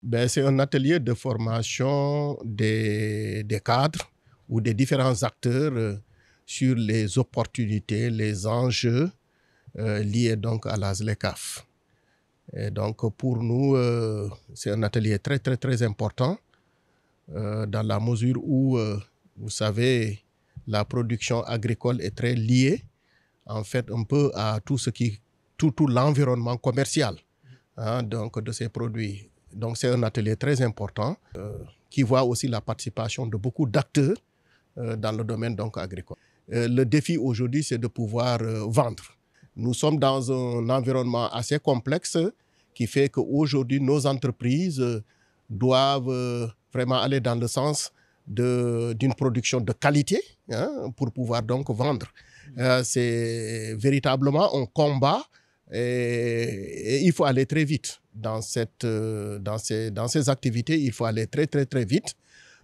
Ben, c'est un atelier de formation des, cadres ou des différents acteurs euh, sur les opportunités, les enjeux euh, liés donc à la ZLECAF. donc pour nous, euh, c'est un atelier très très très important dans la mesure où, vous savez, la production agricole est très liée en fait un peu à tout ce qui, tout, l'environnement commercial hein, donc de ces produits. Donc c'est un atelier très important euh, qui voit aussi la participation de beaucoup d'acteurs euh, dans le domaine donc agricole. Euh, le défi aujourd'hui, c'est de pouvoir vendre. Nous sommes dans un environnement assez complexe qui fait qu'aujourd'hui, nos entreprises doivent vraiment aller dans le sens d'une production de qualité hein, pour pouvoir donc vendre. c'est véritablement un combat et, il faut aller très vite dans, cette, euh, dans, ces, dans ces activités. Il faut aller très, très, très vite.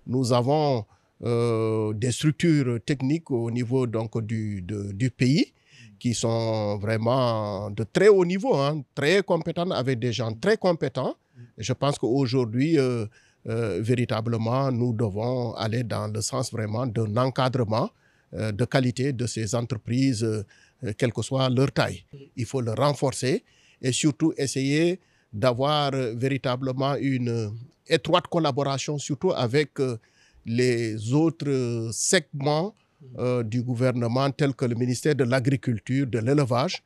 Nous avons euh, des structures techniques au niveau donc, du, du pays qui sont vraiment de très haut niveau, hein, très compétentes, avec des gens très compétents. Je pense qu'aujourd'hui, euh, véritablement, nous devons aller dans le sens vraiment d'un encadrement de qualité de ces entreprises euh, quelle que soit leur taille. Il faut le renforcer et surtout essayer d'avoir euh, véritablement une euh, étroite collaboration, surtout avec les autres segments du gouvernement, tels que le ministère de l'Agriculture, de l'Élevage,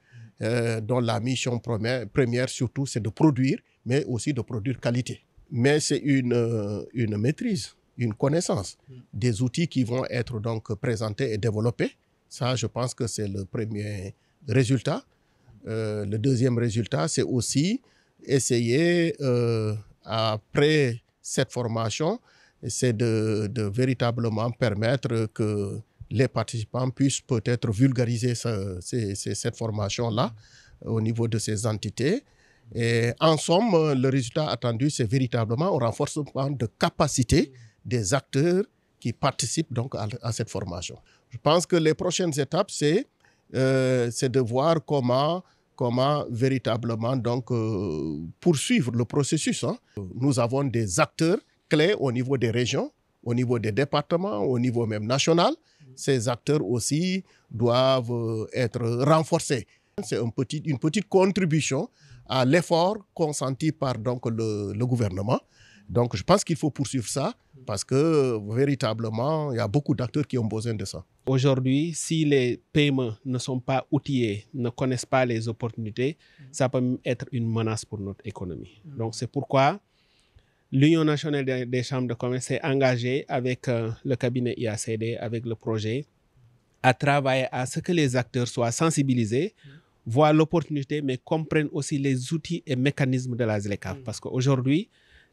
dont la mission première, première surtout, c'est de produire, mais aussi de produire qualité. Mais c'est une, une maîtrise, une connaissance des outils qui vont être donc présentés et développés ça, je pense que c'est le premier résultat. Euh, le deuxième résultat, c'est aussi essayer, euh, après cette formation, c'est de, véritablement permettre que les participants puissent peut-être vulgariser cette formation-là au niveau de ces entités. Et en somme, le résultat attendu, c'est véritablement un renforcement de capacité des acteurs qui participent donc à cette formation. Je pense que les prochaines étapes, c'est euh, de voir comment, véritablement euh, poursuivre le processus. Hein. Nous avons des acteurs clés au niveau des régions, au niveau des départements, au niveau même national. Ces acteurs aussi doivent euh, être renforcés. C'est une petite contribution à l'effort consenti par donc, le gouvernement. Donc, je pense qu'il faut poursuivre ça parce que véritablement, il y a beaucoup d'acteurs qui ont besoin de ça. Aujourd'hui, si les PME ne sont pas outillés, ne connaissent pas les opportunités, ça peut être une menace pour notre économie. Donc, c'est pourquoi l'Union nationale des chambres de commerce est engagée avec euh, le cabinet IACD, avec le projet, à travailler à ce que les acteurs soient sensibilisés, voient l'opportunité, mais comprennent aussi les outils et mécanismes de la ZLECAF. Mm. Parce qu'aujourd'hui,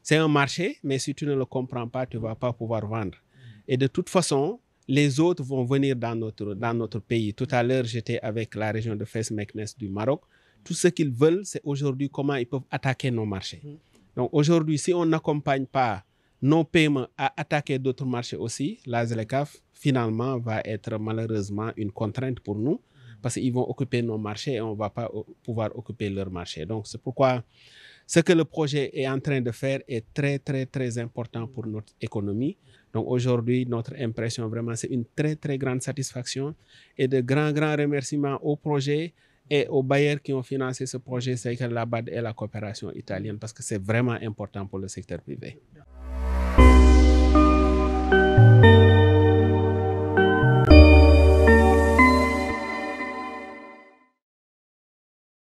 c'est un marché, mais si tu ne le comprends pas, tu ne vas pas pouvoir vendre. Et de toute façon, les autres vont venir dans notre, dans notre pays. Tout à l'heure, j'étais avec la région de Fès Meknès du Maroc. Tout ce qu'ils veulent, c'est aujourd'hui comment ils peuvent attaquer nos marchés. Mhm. Donc aujourd'hui, si on n'accompagne pas nos paiements à attaquer d'autres marchés aussi, la finalement va être malheureusement une contrainte pour nous parce qu'ils vont occuper nos marchés et on ne va pas pouvoir occuper leurs marchés. Donc c'est pourquoi ce que le projet est en train de faire est très, très, très important pour notre économie. Donc aujourd'hui, notre impression vraiment, c'est une très, très grande satisfaction et de grands, grands remerciements au projet et aux bailleurs qui ont financé ce projet, c'est que la BAD et la coopération italienne, parce que c'est vraiment important pour le secteur privé.